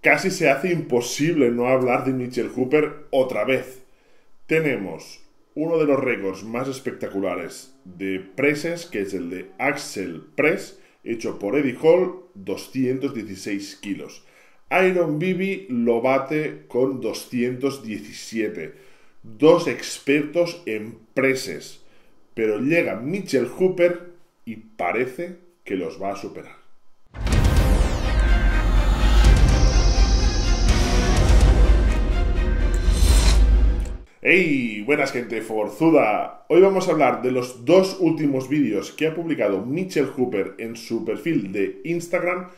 casi se hace imposible no hablar de Mitchell Cooper otra vez. Tenemos uno de los récords más espectaculares de preses, que es el de Axel Press, hecho por Eddie Hall, 216 kilos. Iron Bibi lo bate con 217. Dos expertos en preses. Pero llega Mitchell Hooper y parece que los va a superar. ¡Hey! Buenas gente forzuda. Hoy vamos a hablar de los dos últimos vídeos que ha publicado Mitchell Cooper en su perfil de Instagram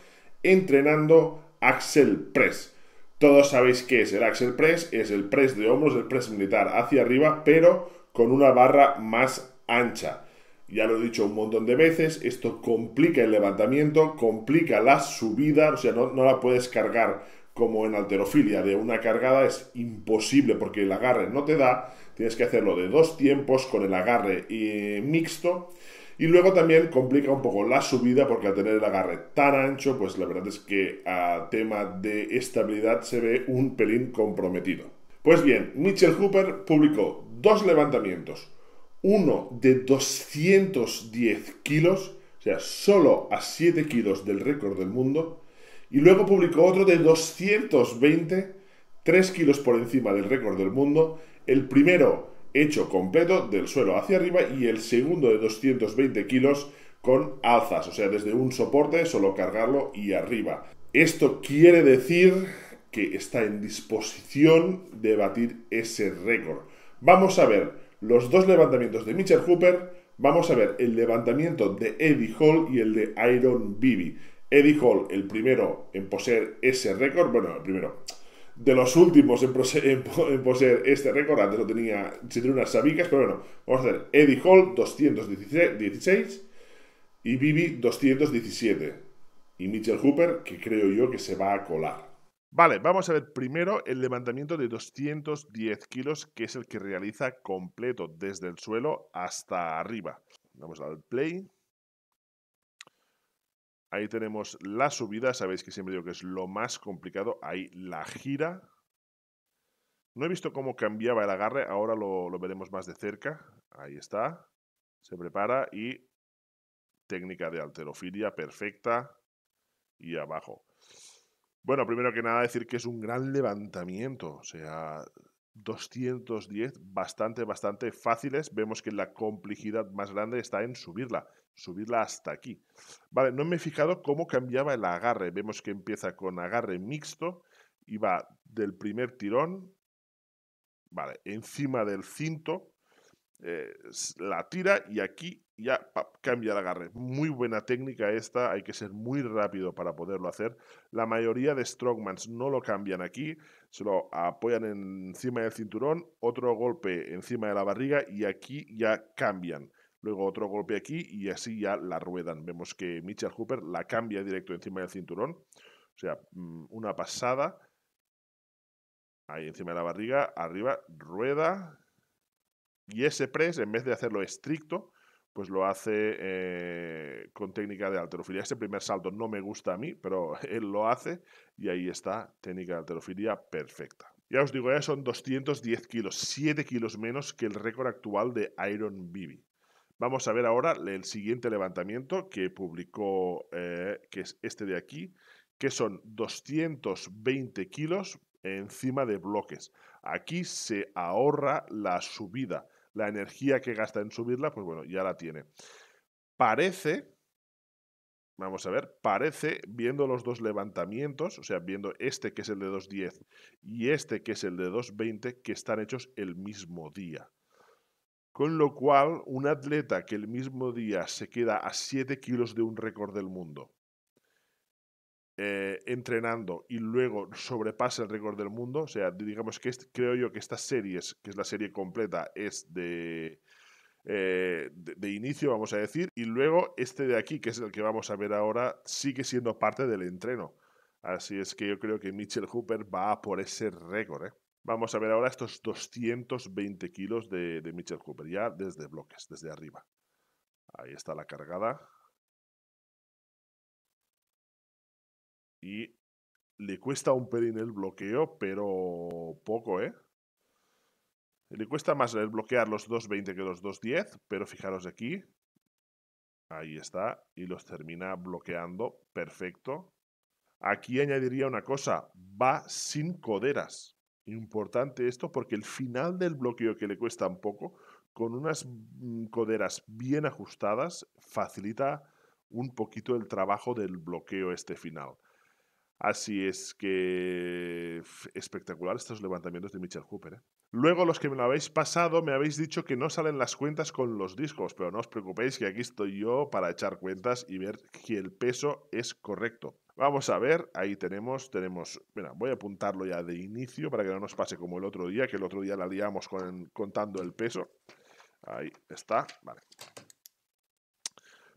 entrenando Axel Press. Todos sabéis qué es el Axel Press, es el press de hombros, el press militar hacia arriba, pero con una barra más ancha. Ya lo he dicho un montón de veces, esto complica el levantamiento, complica la subida, o sea, no la puedes cargar como en alterofilia de una cargada es imposible porque el agarre no te da, tienes que hacerlo de dos tiempos con el agarre eh, mixto y luego también complica un poco la subida porque al tener el agarre tan ancho, pues la verdad es que a tema de estabilidad se ve un pelín comprometido. Pues bien, Mitchell Hooper publicó dos levantamientos, uno de 210 kilos, o sea, solo a 7 kilos del récord del mundo, y luego publicó otro de 220, 3 kilos por encima del récord del mundo, el primero hecho completo del suelo hacia arriba y el segundo de 220 kilos con alzas, o sea, desde un soporte solo cargarlo y arriba. Esto quiere decir que está en disposición de batir ese récord. Vamos a ver los dos levantamientos de Mitchell Hooper, vamos a ver el levantamiento de Eddie Hall y el de Iron Bibi. Eddie Hall, el primero en poseer ese récord, bueno, el primero, de los últimos en, poseer, este récord, antes lo tenía, si tenía unas sabicas, pero bueno, vamos a hacer Eddie Hall 216 y Bibi 217. Y Mitchell Hooper, que creo yo que se va a colar. Vale, vamos a ver primero el levantamiento de 210 kilos, que es el que realiza completo desde el suelo hasta arriba. Vamos al play. Ahí tenemos la subida, sabéis que siempre digo que es lo más complicado. Ahí la gira. No he visto cómo cambiaba el agarre, ahora lo, lo veremos más de cerca. Ahí está. Se prepara y técnica de alterofilia perfecta y abajo. Bueno, primero que nada decir que es un gran levantamiento. O sea, 210 bastante, bastante fáciles. Vemos que la complejidad más grande está en subirla, subirla hasta aquí. Vale, no me he fijado cómo cambiaba el agarre. Vemos que empieza con agarre mixto y va del primer tirón, vale, encima del cinto, eh, la tira y aquí ya cambia el agarre. Muy buena técnica esta, hay que ser muy rápido para poderlo hacer. La mayoría de strongmans no lo cambian aquí, se lo apoyan encima del cinturón, otro golpe encima de la barriga y aquí ya cambian. Luego otro golpe aquí y así ya la ruedan. Vemos que Mitchell Hooper la cambia directo encima del cinturón. O sea, mm, una pasada. Ahí encima de la barriga, arriba, rueda. Y ese press, en vez de hacerlo estricto, pues lo hace eh, con técnica de alterofilia. Este primer salto no me gusta a mí, pero él lo hace y ahí está, técnica de alterofilia perfecta. Ya os digo, ya son 210 kilos, 7 kilos menos que el récord actual de Iron Bibi. Vamos a ver ahora el siguiente levantamiento que publicó, eh, que es este de aquí, que son 220 kilos encima de bloques. Aquí se ahorra la subida la energía que gasta en subirla, pues bueno, ya la tiene. Parece, vamos a ver, parece, viendo los dos levantamientos, o sea, viendo este que es el de 2.10 y este que es el de 2.20, que están hechos el mismo día. Con lo cual, un atleta que el mismo día se queda a 7 kilos de un récord del mundo eh, entrenando y luego sobrepasa el récord del mundo, o sea, digamos que este, creo yo que esta serie, que es la serie completa, es eh, de, de, inicio, vamos a decir, y luego este de aquí, que es el que vamos a ver ahora, sigue siendo parte del entreno. Así es que yo creo que Mitchell Hooper va por ese récord. ¿eh? Vamos a ver ahora estos 220 kilos de, de Mitchell Hooper, ya desde bloques, desde arriba. Ahí está la cargada, Y le cuesta un pelín el bloqueo, pero poco, ¿eh? Le cuesta más el bloquear los 2.20 que los 2.10, pero fijaros aquí. Ahí está. Y los termina bloqueando. Perfecto. Aquí añadiría una cosa. Va sin coderas. Importante esto porque el final del bloqueo que le cuesta un poco, con unas mm, coderas bien ajustadas, facilita un poquito el trabajo del bloqueo este final. Así es que espectacular estos levantamientos de Mitchell Cooper. ¿eh? Luego los que me lo habéis pasado me habéis dicho que no salen las cuentas con los discos, pero no os preocupéis que aquí estoy yo para echar cuentas y ver si el peso es correcto. Vamos a ver, ahí tenemos, tenemos, mira, voy a apuntarlo ya de inicio para que no nos pase como el otro día, que el otro día la liamos contando el peso. Ahí está, vale.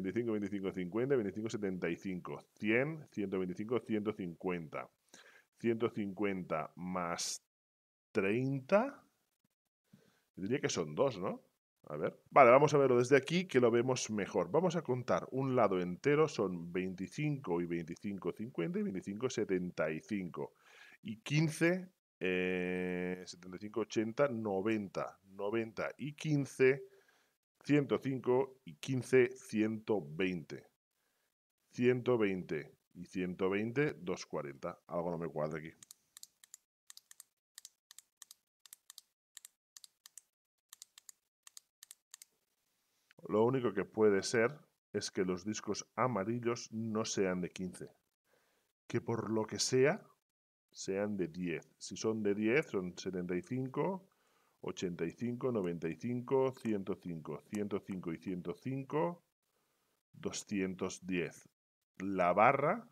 25, 25, 50, 25, 75, 100, 125, 150. 150 más 30. Diría que son dos, ¿no? A ver. Vale, vamos a verlo desde aquí que lo vemos mejor. Vamos a contar un lado entero, son 25 y 25, 50 y 25, 75. Y 15, 75, 80, 90. 90 y 15, 105 y 15, 120. 120 y 120, 240. Algo no me cuadra aquí. Lo único que puede ser es que los discos amarillos no sean de 15. Que por lo que sea, sean de 10. Si son de 10, son 75 85, 95, 105, 105 y 105, 210. La barra...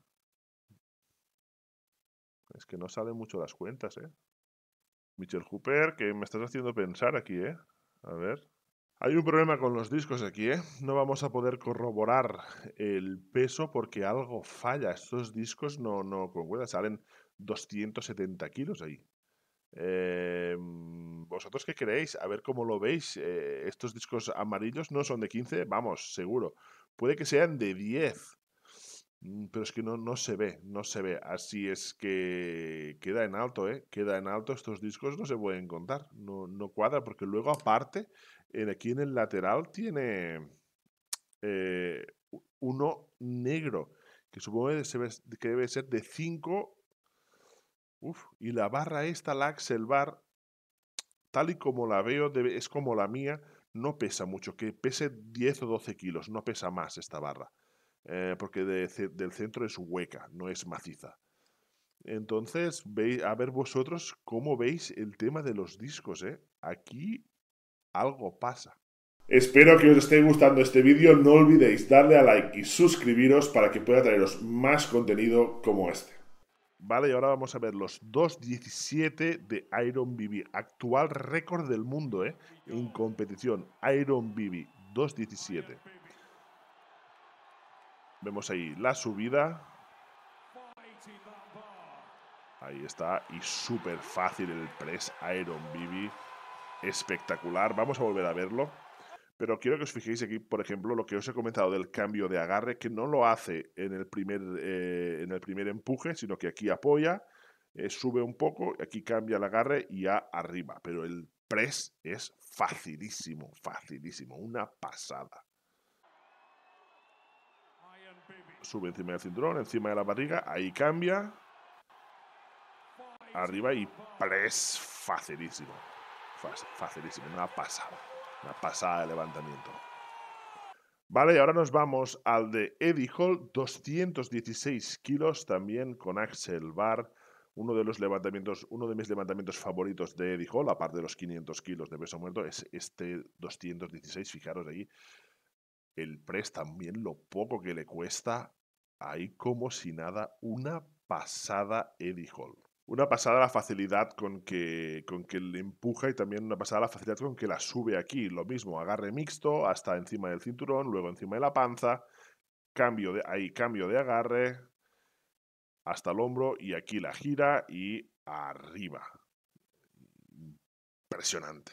Es que no salen mucho las cuentas, ¿eh? Michel Hooper, que me estás haciendo pensar aquí, ¿eh? A ver. Hay un problema con los discos aquí, ¿eh? No vamos a poder corroborar el peso porque algo falla. Estos discos no, no con Salen 270 kilos ahí. Eh, ¿Vosotros qué creéis? A ver cómo lo veis. Eh, estos discos amarillos no son de 15, vamos, seguro. Puede que sean de 10. Mm, pero es que no, no se ve, no se ve. Así es que queda en alto, ¿eh? Queda en alto. Estos discos no se pueden contar. No, no cuadra, porque luego aparte, en, aquí en el lateral tiene eh, uno negro, que supongo que, que debe ser de 5 y la barra esta, la Axel Bar, tal y como la veo, es como la mía, no pesa mucho, que pese 10 o 12 kilos, no pesa más esta barra, eh, porque del centro es hueca, no es maciza. Entonces, veis, a ver vosotros cómo veis el tema de los discos, ¿eh? Aquí algo pasa. Espero que os esté gustando este vídeo, no olvidéis darle a like y suscribiros para que pueda traeros más contenido como este. Vale, y ahora vamos a ver los 2.17 de Iron BB, actual récord del mundo, ¿eh? En competición, Iron BB, 2.17. Vemos ahí la subida. Ahí está, y súper fácil el press Iron BB. Espectacular, vamos a volver a verlo. Pero quiero que os fijéis aquí, por ejemplo, lo que os he comentado del cambio de agarre, que no lo hace en el primer, eh, en el primer empuje, sino que aquí apoya, eh, sube un poco, aquí cambia el agarre y ya arriba. Pero el press es facilísimo, facilísimo, una pasada. Sube encima del cinturón, encima de la barriga, ahí cambia. Arriba y press facilísimo. Facilísimo, una pasada. Una pasada de levantamiento. Vale, y ahora nos vamos al de Eddie Hall, 216 kilos, también con Axel Bar. uno de los levantamientos, uno de mis levantamientos favoritos de Eddie Hall, aparte de los 500 kilos de peso muerto, es este 216, fijaros ahí, el press también, lo poco que le cuesta, ahí como si nada, una pasada Eddie Hall una pasada la facilidad con que, con que le empuja y también una pasada la facilidad con que la sube aquí. Lo mismo, agarre mixto hasta encima del cinturón, luego encima de la panza, cambio de, ahí cambio de agarre hasta el hombro y aquí la gira y arriba. Impresionante.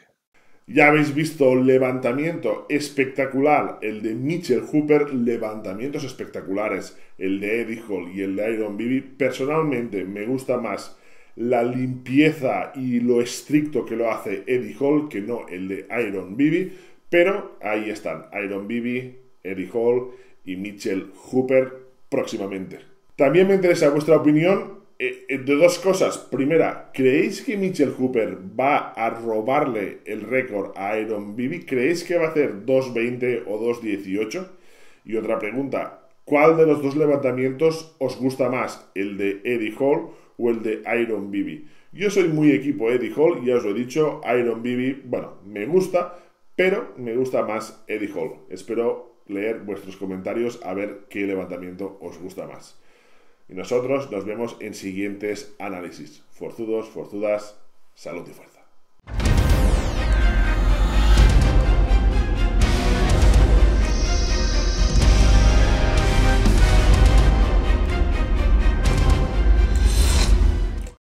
Ya habéis visto levantamiento espectacular, el de Mitchell Hooper, levantamientos espectaculares, el de Eddie Hall y el de Iron Bibi. Personalmente me gusta más la limpieza y lo estricto que lo hace Eddie Hall, que no el de Iron Bibi, pero ahí están Iron Bibi, Eddie Hall y Mitchell Hooper próximamente. También me interesa vuestra opinión eh, eh, de dos cosas. Primera, ¿creéis que Mitchell Hooper va a robarle el récord a Iron Bibi? ¿Creéis que va a hacer 2.20 o 2.18? Y otra pregunta, ¿cuál de los dos levantamientos os gusta más? ¿El de Eddie Hall o el de Iron Bibi. Yo soy muy equipo Eddie Hall, ya os lo he dicho, Iron Bibi, bueno, me gusta, pero me gusta más Eddie Hall. Espero leer vuestros comentarios a ver qué levantamiento os gusta más. Y nosotros nos vemos en siguientes análisis. Forzudos, forzudas, salud y fuerza.